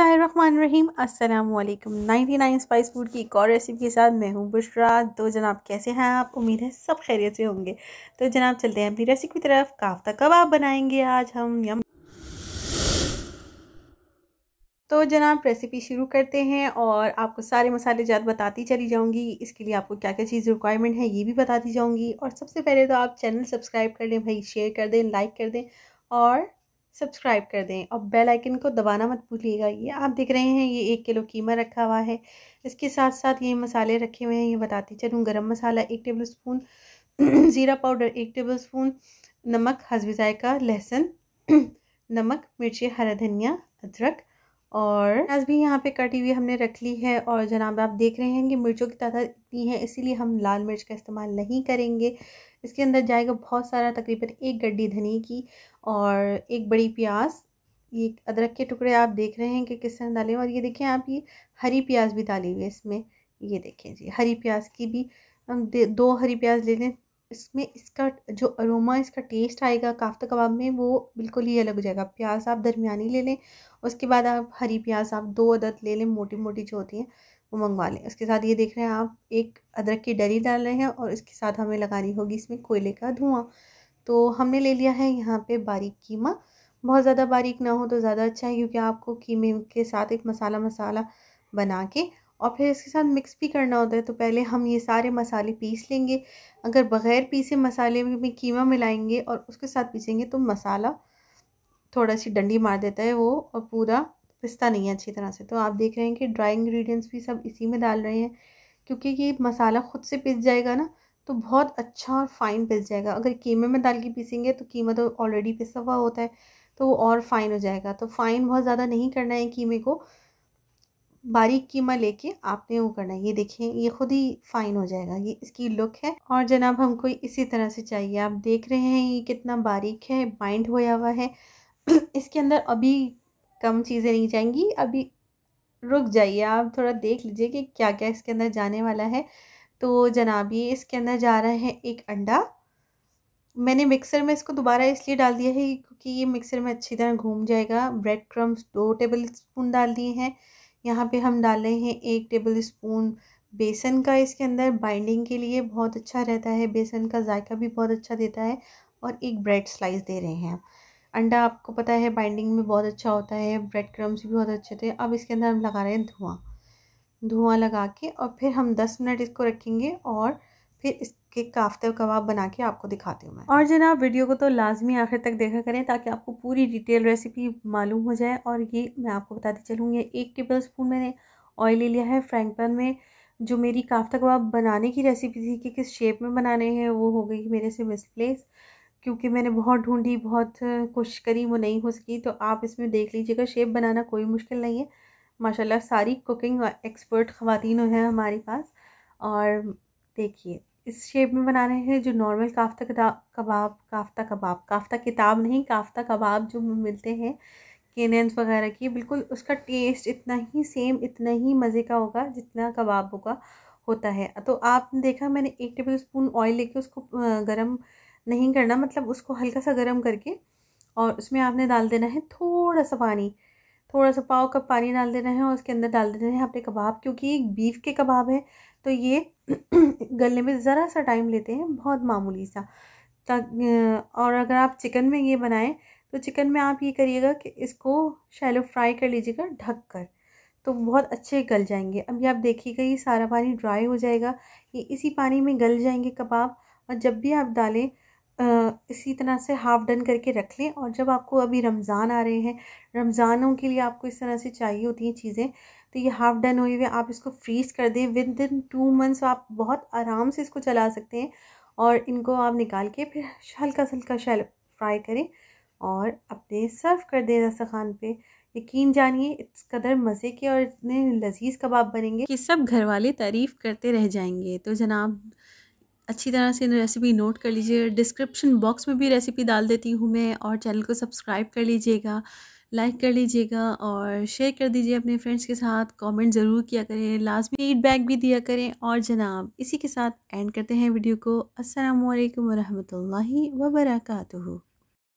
बसमीम अल्लाम ninety nine spice food की एक और रेसिपी के साथ मैं हूँ बुशरा तो जनाब कैसे हैं आप उम्मीद है सब खैरियत से होंगे तो जनाब चलते हैं अपनी रेसिपी की तरफ काफ्ता कबाब बनाएंगे आज हम यम तो जनाब रेसिपी शुरू करते हैं और आपको सारे मसाले जात बताती चली जाऊंगी इसके लिए आपको क्या क्या चीज़ रिक्वायरमेंट है ये भी बताती जाऊंगी और सबसे पहले तो आप चैनल सब्सक्राइब कर लें भाई शेयर कर दें लाइक कर दें और सब्सक्राइब कर दें और बेल आइकन को दबाना मत भूलिएगा ये आप देख रहे हैं ये एक किलो कीमा रखा हुआ है इसके साथ साथ ये मसाले रखे हुए हैं ये बताती चलूँ गरम मसाला एक टेबल स्पून ज़ीरा पाउडर एक टेबल स्पून नमक हसबी जायका लहसुन नमक मिर्ची हरा धनिया अदरक और प्याज भी यहाँ पे कटी हुई हमने रख ली है और जनाब आप देख रहे हैं कि मिर्चों की तादाद इतनी है इसीलिए हम लाल मिर्च का इस्तेमाल नहीं करेंगे इसके अंदर जाएगा बहुत सारा तकरीबन एक गड्डी धनी की और एक बड़ी प्याज ये अदरक के टुकड़े आप देख रहे हैं कि किस तरह डाले और ये देखें आप ये हरी प्याज भी डाली हुई है इसमें ये देखें जी हरी प्याज की भी हम दो हरी प्याज ले लें इसमें इसका जो अरोमा इसका टेस्ट आएगा काफ्ता कबाब में वो बिल्कुल ही अलग हो जाएगा प्याज आप दरमियानी ले लें उसके बाद आप हरी प्याज आप दो अदद ले लें मोटी मोटी जो होती हैं वो मंगवा लें उसके साथ ये देख रहे हैं आप एक अदरक की डरी डाल रहे हैं और इसके साथ हमें लगानी होगी इसमें कोयले का धुआं तो हमने ले लिया है यहाँ पर बारीक कीमा बहुत ज़्यादा बारीक ना हो तो ज़्यादा अच्छा है क्योंकि आपको कीमे के साथ एक मसाला मसाला बना के और फिर इसके साथ मिक्स भी करना होता है तो पहले हम ये सारे मसाले पीस लेंगे अगर बग़ैर पीसे मसाले में कीमा मिलाएंगे और उसके साथ पीसेंगे तो मसाला थोड़ा सी डंडी मार देता है वो और पूरा पिस्ता नहीं है अच्छी तरह से तो आप देख रहे हैं कि ड्राई इंग्रेडिएंट्स भी सब इसी में डाल रहे हैं क्योंकि ये मसाला ख़ुद से पिस जाएगा ना तो बहुत अच्छा और फाइन पिस जाएगा अगर कीमे में डाल के पीसेंगे तो कीमा तो ऑलरेडी पिसा हुआ होता है तो वो और फाइन हो जाएगा तो फाइन बहुत ज़्यादा नहीं करना है कीमे को बारीक कीमा लेके आपने वो करना है ये देखें ये खुद ही फाइन हो जाएगा ये इसकी लुक है और जनाब हमको इसी तरह से चाहिए आप देख रहे हैं ये कितना बारीक है बाइंड होया हुआ है इसके अंदर अभी कम चीज़ें नहीं जाएंगी अभी रुक जाइए आप थोड़ा देख लीजिए कि क्या क्या इसके अंदर जाने वाला है तो जनाब ये इसके अंदर जा रहा है एक अंडा मैंने मिक्सर में इसको दोबारा इसलिए डाल दिया है क्योंकि ये मिक्सर में अच्छी तरह घूम जाएगा ब्रेड क्रम्स दो टेबल स्पून डाल दिए हैं यहाँ पे हम डाले हैं एक टेबल स्पून बेसन का इसके अंदर बाइंडिंग के लिए बहुत अच्छा रहता है बेसन का जायका भी बहुत अच्छा देता है और एक ब्रेड स्लाइस दे रहे हैं अंडा आपको पता है बाइंडिंग में बहुत अच्छा होता है ब्रेड क्रम्स भी बहुत अच्छे थे अब इसके अंदर हम लगा रहे हैं धुआँ धुआँ लगा के और फिर हम दस मिनट इसको रखेंगे और फिर इसके काफ्ते कबाब बना के आपको दिखाती हूँ मैं और जना वीडियो को तो लाजमी आखिर तक देखा करें ताकि आपको पूरी डिटेल रेसिपी मालूम हो जाए और ये मैं आपको बताती चलूँ ये एक टेबल स्पून मैंने ऑयल ले लिया है फ्राइंग पैन में जो मेरी काफ्ता कबाब बनाने की रेसिपी थी कि किस शेप में बनाने हैं वो हो गई मेरे से मिसप्लेस क्योंकि मैंने बहुत ढूंढी बहुत कोशिश करी वो नहीं हो सकी तो आप इसमें देख लीजिएगा शेप बनाना कोई मुश्किल नहीं है माशाल्लाह सारी कुकिंग एक्सपर्ट ख़वातीन हैं हमारे पास और देखिए इस शेप में बना रहे हैं जो नॉर्मल काफ्ता कबाब काफ्ता कबाब काफ्ता किताब नहीं काफ्ता कबाब जो मिलते हैं केनेंस वगैरह की बिल्कुल उसका टेस्ट इतना ही सेम इतना ही मज़े का होगा जितना कबाबों का होता है तो आपने देखा मैंने एक टेबल स्पून ऑयल लेके उसको गर्म नहीं करना मतलब उसको हल्का सा गर्म करके और उसमें आपने डाल देना है थोड़ा सा पानी थोड़ा सा पाव कप पानी डाल देना है और उसके अंदर डाल देना है अपने कबाब क्योंकि बीफ के कबाब है तो ये गलने में ज़रा सा टाइम लेते हैं बहुत मामूली सा और अगर आप चिकन में ये बनाएं तो चिकन में आप ये करिएगा कि इसको शैलो फ्राई कर लीजिएगा ढक कर तो बहुत अच्छे गल जाएंगे अभी आप देखिएगा ये सारा पानी ड्राई हो जाएगा ये इसी पानी में गल जाएंगे कबाब और जब भी आप डालें इसी तरह से हाफ़ डन करके रख लें और जब आपको अभी रमज़ान आ रहे हैं रमज़ानों के लिए आपको इस तरह से चाहिए होती हैं चीज़ें तो ये हाफ़ डन हुई हुई आप इसको फ्रीज़ कर दें विद इन टू मंथ्स आप बहुत आराम से इसको चला सकते हैं और इनको आप निकाल के फिर हल्का सा हल्का शैल फ्राई करें और अपने सर्व कर दें दस्तखान पे यकीन जानिए इस कदर मज़े के और इतने लजीज़ कबाब बनेंगे कि सब घर वाले तारीफ़ करते रह जाएंगे तो जनाब अच्छी तरह से रेसिपी नोट कर लीजिए डिस्क्रिप्शन बॉक्स में भी रेसिपी डाल देती हूँ मैं और चैनल को सब्सक्राइब कर लीजिएगा लाइक कर लीजिएगा और शेयर कर दीजिए अपने फ्रेंड्स के साथ कमेंट ज़रूर किया करें लास्ट में फीडबैक भी दिया करें और जनाब इसी के साथ एंड करते हैं वीडियो को असलकम वरहमल वर्का